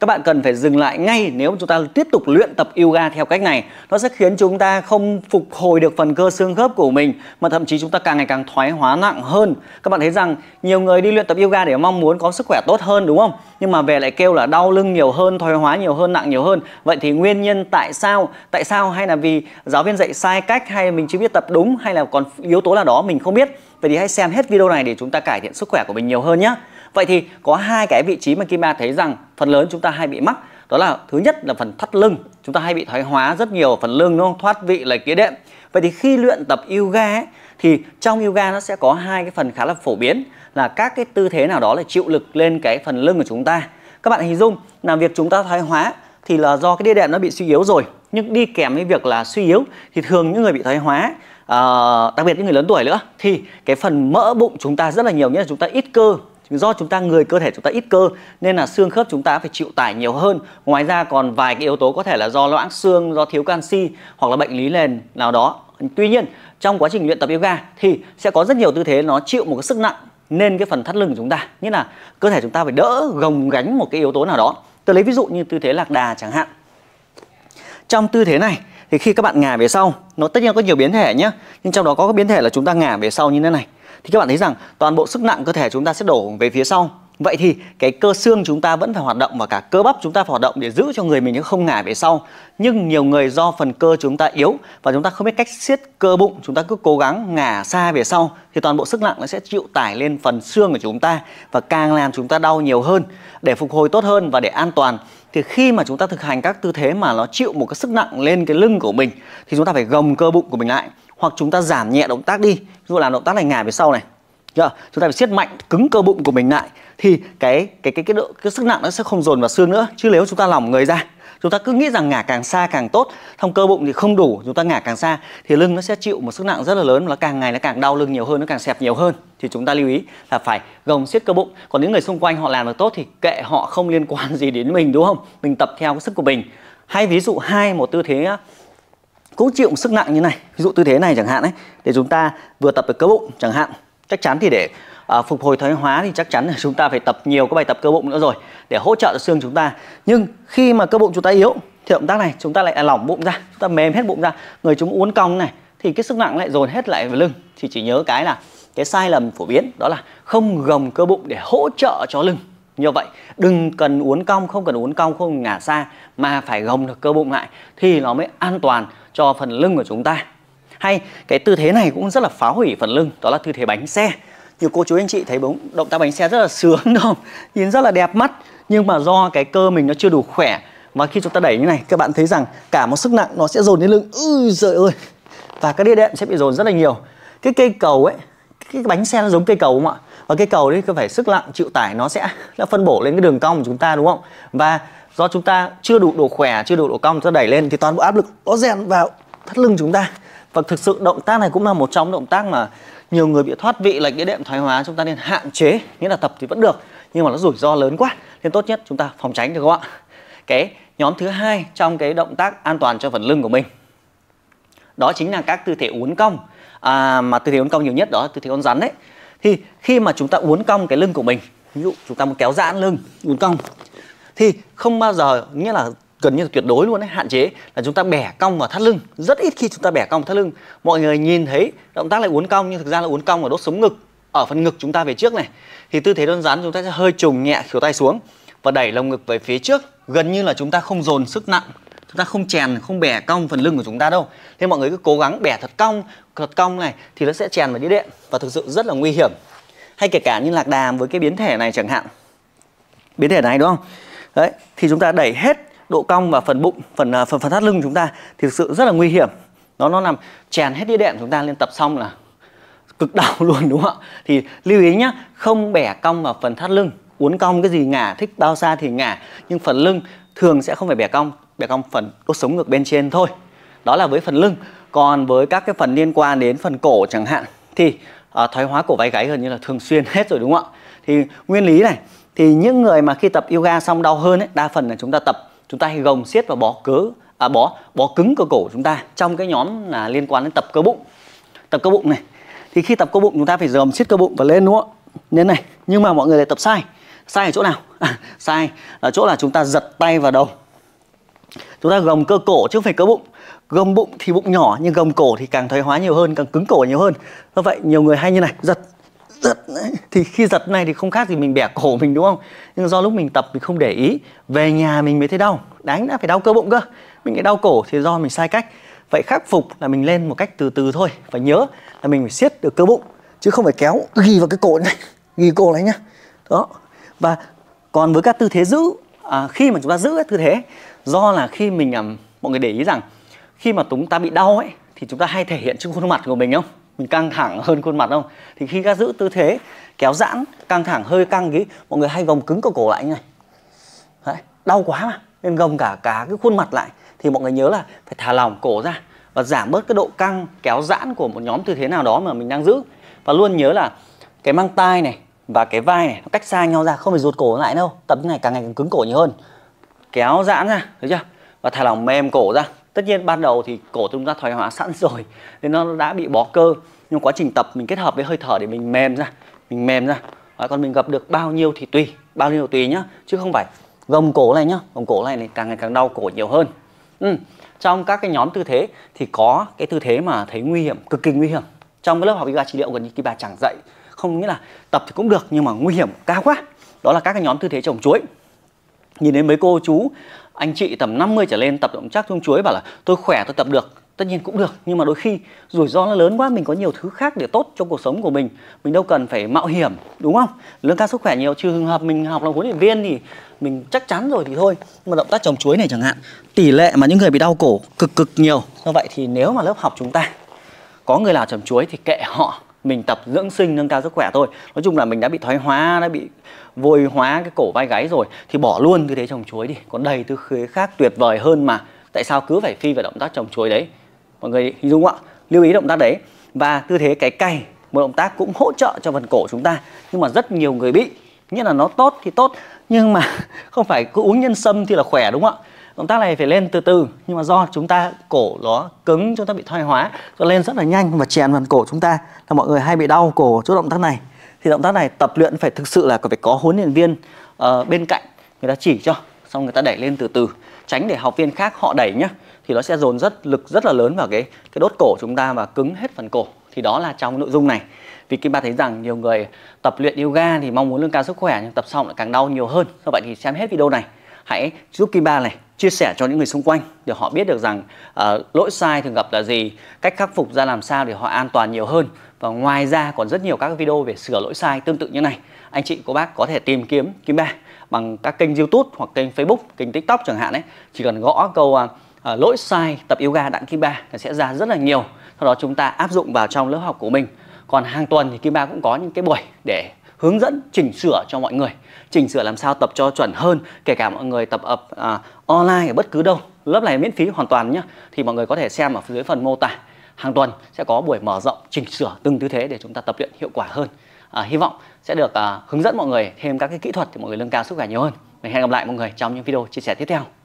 các bạn cần phải dừng lại ngay nếu chúng ta tiếp tục luyện tập yoga theo cách này nó sẽ khiến chúng ta không phục hồi được phần cơ xương khớp của mình mà thậm chí chúng ta càng ngày càng thoái hóa nặng hơn các bạn thấy rằng nhiều người đi luyện tập yoga để mong muốn có sức khỏe tốt hơn đúng không nhưng mà về lại kêu là đau lưng nhiều hơn thoái hóa nhiều hơn nặng nhiều hơn vậy thì nguyên nhân tại sao tại sao hay là vì giáo viên dạy sai cách hay mình chưa biết tập đúng hay là còn yếu tố là đó mình không biết vậy thì hãy xem hết video này để chúng ta cải thiện sức khỏe của mình nhiều hơn nhé Vậy thì có hai cái vị trí mà Kim Ba thấy rằng phần lớn chúng ta hay bị mắc đó là thứ nhất là phần thắt lưng chúng ta hay bị thoái hóa rất nhiều phần lưng đúng không thoát vị lệch đĩa đệm vậy thì khi luyện tập yoga ấy, thì trong yoga nó sẽ có hai cái phần khá là phổ biến là các cái tư thế nào đó là chịu lực lên cái phần lưng của chúng ta các bạn hình dung là việc chúng ta thoái hóa thì là do cái đĩa đệm nó bị suy yếu rồi nhưng đi kèm với việc là suy yếu thì thường những người bị thoái hóa uh, đặc biệt những người lớn tuổi nữa thì cái phần mỡ bụng chúng ta rất là nhiều nhất là chúng ta ít cơ do chúng ta người cơ thể chúng ta ít cơ nên là xương khớp chúng ta phải chịu tải nhiều hơn ngoài ra còn vài cái yếu tố có thể là do loãng xương do thiếu canxi hoặc là bệnh lý nền nào đó tuy nhiên trong quá trình luyện tập yoga thì sẽ có rất nhiều tư thế nó chịu một cái sức nặng nên cái phần thắt lưng của chúng ta như là cơ thể chúng ta phải đỡ gồng gánh một cái yếu tố nào đó tôi lấy ví dụ như tư thế lạc đà chẳng hạn trong tư thế này thì khi các bạn ngả về sau nó tất nhiên có nhiều biến thể nhé nhưng trong đó có cái biến thể là chúng ta ngả về sau như thế này thì các bạn thấy rằng toàn bộ sức nặng cơ thể chúng ta sẽ đổ về phía sau Vậy thì cái cơ xương chúng ta vẫn phải hoạt động và cả cơ bắp chúng ta phải hoạt động để giữ cho người mình không ngả về sau. Nhưng nhiều người do phần cơ chúng ta yếu và chúng ta không biết cách siết cơ bụng, chúng ta cứ cố gắng ngả xa về sau thì toàn bộ sức nặng nó sẽ chịu tải lên phần xương của chúng ta và càng làm chúng ta đau nhiều hơn. Để phục hồi tốt hơn và để an toàn thì khi mà chúng ta thực hành các tư thế mà nó chịu một cái sức nặng lên cái lưng của mình thì chúng ta phải gồng cơ bụng của mình lại hoặc chúng ta giảm nhẹ động tác đi chúng ta làm động tác này ngả về sau này chưa? chúng ta phải siết mạnh cứng cơ bụng của mình lại thì cái cái cái cái độ cái sức nặng nó sẽ không dồn vào xương nữa chứ nếu chúng ta lỏng người ra chúng ta cứ nghĩ rằng ngả càng xa càng tốt thông cơ bụng thì không đủ chúng ta ngả càng xa thì lưng nó sẽ chịu một sức nặng rất là lớn và càng ngày nó càng đau lưng nhiều hơn nó càng xẹp nhiều hơn thì chúng ta lưu ý là phải gồng siết cơ bụng còn những người xung quanh họ làm được tốt thì kệ họ không liên quan gì đến mình đúng không mình tập theo cái sức của mình hay ví dụ hai một tư thế cũng chịu sức nặng như này ví dụ tư thế này chẳng hạn ấy để chúng ta vừa tập được cơ bụng chẳng hạn chắc chắn thì để à, phục hồi thoái hóa thì chắc chắn là chúng ta phải tập nhiều các bài tập cơ bụng nữa rồi để hỗ trợ cho xương chúng ta nhưng khi mà cơ bụng chúng ta yếu thì động tác này chúng ta lại lỏng bụng ra chúng ta mềm hết bụng ra người chúng uốn cong này thì cái sức nặng lại dồn hết lại vào lưng thì chỉ nhớ cái là cái sai lầm phổ biến đó là không gồng cơ bụng để hỗ trợ cho lưng như vậy đừng cần uốn cong không cần uốn cong không ngả xa mà phải gồng được cơ bụng lại thì nó mới an toàn cho phần lưng của chúng ta hay cái tư thế này cũng rất là phá hủy phần lưng đó là tư thế bánh xe nhiều cô chú anh chị thấy bóng động tác bánh xe rất là sướng đúng không nhìn rất là đẹp mắt nhưng mà do cái cơ mình nó chưa đủ khỏe và khi chúng ta đẩy như này các bạn thấy rằng cả một sức nặng nó sẽ dồn lên lưng ư trời ơi và các đĩa đệm sẽ bị dồn rất là nhiều cái cây cầu ấy cái bánh xe nó giống cây cầu không ạ và cây cầu đấy cứ phải sức nặng chịu tải nó sẽ đã phân bổ lên cái đường cong của chúng ta đúng không và do chúng ta chưa đủ độ khỏe chưa đủ độ cong ta đẩy lên thì toàn bộ áp lực nó rèn vào thắt lưng chúng ta và thực sự động tác này cũng là một trong động tác mà nhiều người bị thoát vị lệch đĩa đệm thoái hóa chúng ta nên hạn chế nghĩa là tập thì vẫn được nhưng mà nó rủi ro lớn quá nên tốt nhất chúng ta phòng tránh được không ạ cái nhóm thứ hai trong cái động tác an toàn cho phần lưng của mình đó chính là các tư thế uốn cong à, mà tư thế uốn cong nhiều nhất đó là tư thế con rắn đấy thì khi mà chúng ta uốn cong cái lưng của mình ví dụ chúng ta muốn kéo giãn lưng uốn cong thì không bao giờ nghĩa là gần như là tuyệt đối luôn đấy hạn chế là chúng ta bẻ cong vào thắt lưng rất ít khi chúng ta bẻ cong thắt lưng mọi người nhìn thấy động tác lại uốn cong nhưng thực ra là uốn cong ở đốt sống ngực ở phần ngực chúng ta về trước này thì tư thế đơn giản chúng ta sẽ hơi trùng nhẹ khuỷu tay xuống và đẩy lồng ngực về phía trước gần như là chúng ta không dồn sức nặng chúng ta không chèn không bẻ cong phần lưng của chúng ta đâu nên mọi người cứ cố gắng bẻ thật cong thật cong này thì nó sẽ chèn vào đĩa đệm và thực sự rất là nguy hiểm hay kể cả như lạc đàm với cái biến thể này chẳng hạn biến thể này đúng không đấy thì chúng ta đẩy hết độ cong và phần bụng phần à, phần phần thắt lưng chúng ta thì thực sự rất là nguy hiểm nó nó làm chèn hết đĩa đệm chúng ta lên tập xong là cực đau luôn đúng không ạ thì lưu ý nhá không bẻ cong vào phần thắt lưng uốn cong cái gì ngả thích bao xa thì ngả nhưng phần lưng thường sẽ không phải bẻ cong bẻ cong phần đốt sống ngược bên trên thôi đó là với phần lưng còn với các cái phần liên quan đến phần cổ chẳng hạn thì à, thoái hóa cổ vai gáy gần như là thường xuyên hết rồi đúng không ạ thì nguyên lý này thì những người mà khi tập yoga xong đau hơn ấy, đa phần là chúng ta tập chúng ta hay gồng siết và bó cớ à, bó bó cứng cơ cổ chúng ta trong cái nhóm là liên quan đến tập cơ bụng tập cơ bụng này thì khi tập cơ bụng chúng ta phải gồng siết cơ bụng và lên đúng không nên này nhưng mà mọi người lại tập sai sai ở chỗ nào à, sai ở chỗ là chúng ta giật tay vào đầu chúng ta gồng cơ cổ chứ không phải cơ bụng gồng bụng thì bụng nhỏ nhưng gồng cổ thì càng thoái hóa nhiều hơn càng cứng cổ nhiều hơn do vậy nhiều người hay như này giật giật thì khi giật này thì không khác gì mình bẻ cổ mình đúng không nhưng do lúc mình tập mình không để ý về nhà mình mới thấy đau đánh đã phải đau cơ bụng cơ mình lại đau cổ thì do mình sai cách vậy khắc phục là mình lên một cách từ từ thôi và nhớ là mình phải siết được cơ bụng chứ không phải kéo ghi vào cái cổ này ghi cổ này nhá đó và còn với các tư thế giữ à, khi mà chúng ta giữ cái tư thế do là khi mình à, mọi người để ý rằng khi mà chúng ta bị đau ấy thì chúng ta hay thể hiện trên khuôn mặt của mình không mình căng thẳng hơn khuôn mặt không thì khi các giữ tư thế kéo giãn căng thẳng hơi căng cái, mọi người hay gồng cứng cổ cổ lại như này Đấy, đau quá mà nên gồng cả cả cái khuôn mặt lại thì mọi người nhớ là phải thả lỏng cổ ra và giảm bớt cái độ căng kéo giãn của một nhóm tư thế nào đó mà mình đang giữ và luôn nhớ là cái mang tai này và cái vai này nó cách xa nhau ra không phải rụt cổ lại đâu tập thế này càng ngày càng cứng cổ nhiều hơn kéo giãn ra thấy chưa và thả lỏng mềm cổ ra tất nhiên ban đầu thì cổ chúng ta thoái hóa sẵn rồi nên nó đã bị bó cơ nhưng quá trình tập mình kết hợp với hơi thở để mình mềm ra mình mềm ra Đấy, còn mình gặp được bao nhiêu thì tùy bao nhiêu tùy nhá chứ không phải gồng cổ này nhá gồng cổ này, này càng ngày càng đau cổ nhiều hơn ừ. trong các cái nhóm tư thế thì có cái tư thế mà thấy nguy hiểm cực kỳ nguy hiểm trong cái lớp học yoga trị liệu gần như cái bà chẳng dạy không nghĩa là tập thì cũng được nhưng mà nguy hiểm cao quá đó là các cái nhóm tư thế trồng chuối nhìn đến mấy cô chú anh chị tầm 50 trở lên tập động chắc chuông chuối bảo là tôi khỏe tôi tập được tất nhiên cũng được nhưng mà đôi khi rủi ro nó lớn quá mình có nhiều thứ khác để tốt cho cuộc sống của mình mình đâu cần phải mạo hiểm đúng không lớn cao sức khỏe nhiều trừ trường hợp mình học làm huấn luyện viên thì mình chắc chắn rồi thì thôi nhưng mà động tác trồng chuối này chẳng hạn tỷ lệ mà những người bị đau cổ cực cực nhiều do vậy thì nếu mà lớp học chúng ta có người nào trồng chuối thì kệ họ mình tập dưỡng sinh nâng cao sức khỏe thôi nói chung là mình đã bị thoái hóa đã bị vôi hóa cái cổ vai gáy rồi thì bỏ luôn tư thế trồng chuối đi còn đầy tư thế khác tuyệt vời hơn mà tại sao cứ phải phi vào động tác trồng chuối đấy mọi người hình dung ạ lưu ý động tác đấy và tư thế cái cày một động tác cũng hỗ trợ cho phần cổ chúng ta nhưng mà rất nhiều người bị nghĩa là nó tốt thì tốt nhưng mà không phải cứ uống nhân sâm thì là khỏe đúng không ạ động tác này phải lên từ từ nhưng mà do chúng ta cổ nó cứng chúng ta bị thoái hóa nó lên rất là nhanh và chèn vào cổ chúng ta là mọi người hay bị đau cổ chỗ động tác này thì động tác này tập luyện phải thực sự là phải có huấn luyện viên uh, bên cạnh người ta chỉ cho xong người ta đẩy lên từ từ tránh để học viên khác họ đẩy nhá thì nó sẽ dồn rất lực rất là lớn vào cái cái đốt cổ chúng ta và cứng hết phần cổ thì đó là trong nội dung này vì Kim Ba thấy rằng nhiều người tập luyện yoga thì mong muốn nâng cao sức khỏe nhưng tập xong lại càng đau nhiều hơn do vậy thì xem hết video này hãy giúp Kim Ba này chia sẻ cho những người xung quanh để họ biết được rằng uh, lỗi sai thường gặp là gì, cách khắc phục ra làm sao để họ an toàn nhiều hơn. Và ngoài ra còn rất nhiều các video về sửa lỗi sai tương tự như này. Anh chị cô bác có thể tìm kiếm Kim Ba bằng các kênh YouTube hoặc kênh Facebook, kênh TikTok chẳng hạn ấy. Chỉ cần gõ câu uh, lỗi sai tập yoga đặng Kim Ba là sẽ ra rất là nhiều. Sau đó chúng ta áp dụng vào trong lớp học của mình. Còn hàng tuần thì Kim Ba cũng có những cái buổi để hướng dẫn chỉnh sửa cho mọi người chỉnh sửa làm sao tập cho chuẩn hơn kể cả mọi người tập ập à, online ở bất cứ đâu lớp này miễn phí hoàn toàn nhé thì mọi người có thể xem ở dưới phần mô tả hàng tuần sẽ có buổi mở rộng chỉnh sửa từng tư thế để chúng ta tập luyện hiệu quả hơn à, hy vọng sẽ được à, hướng dẫn mọi người thêm các cái kỹ thuật để mọi người nâng cao sức khỏe nhiều hơn mình hẹn gặp lại mọi người trong những video chia sẻ tiếp theo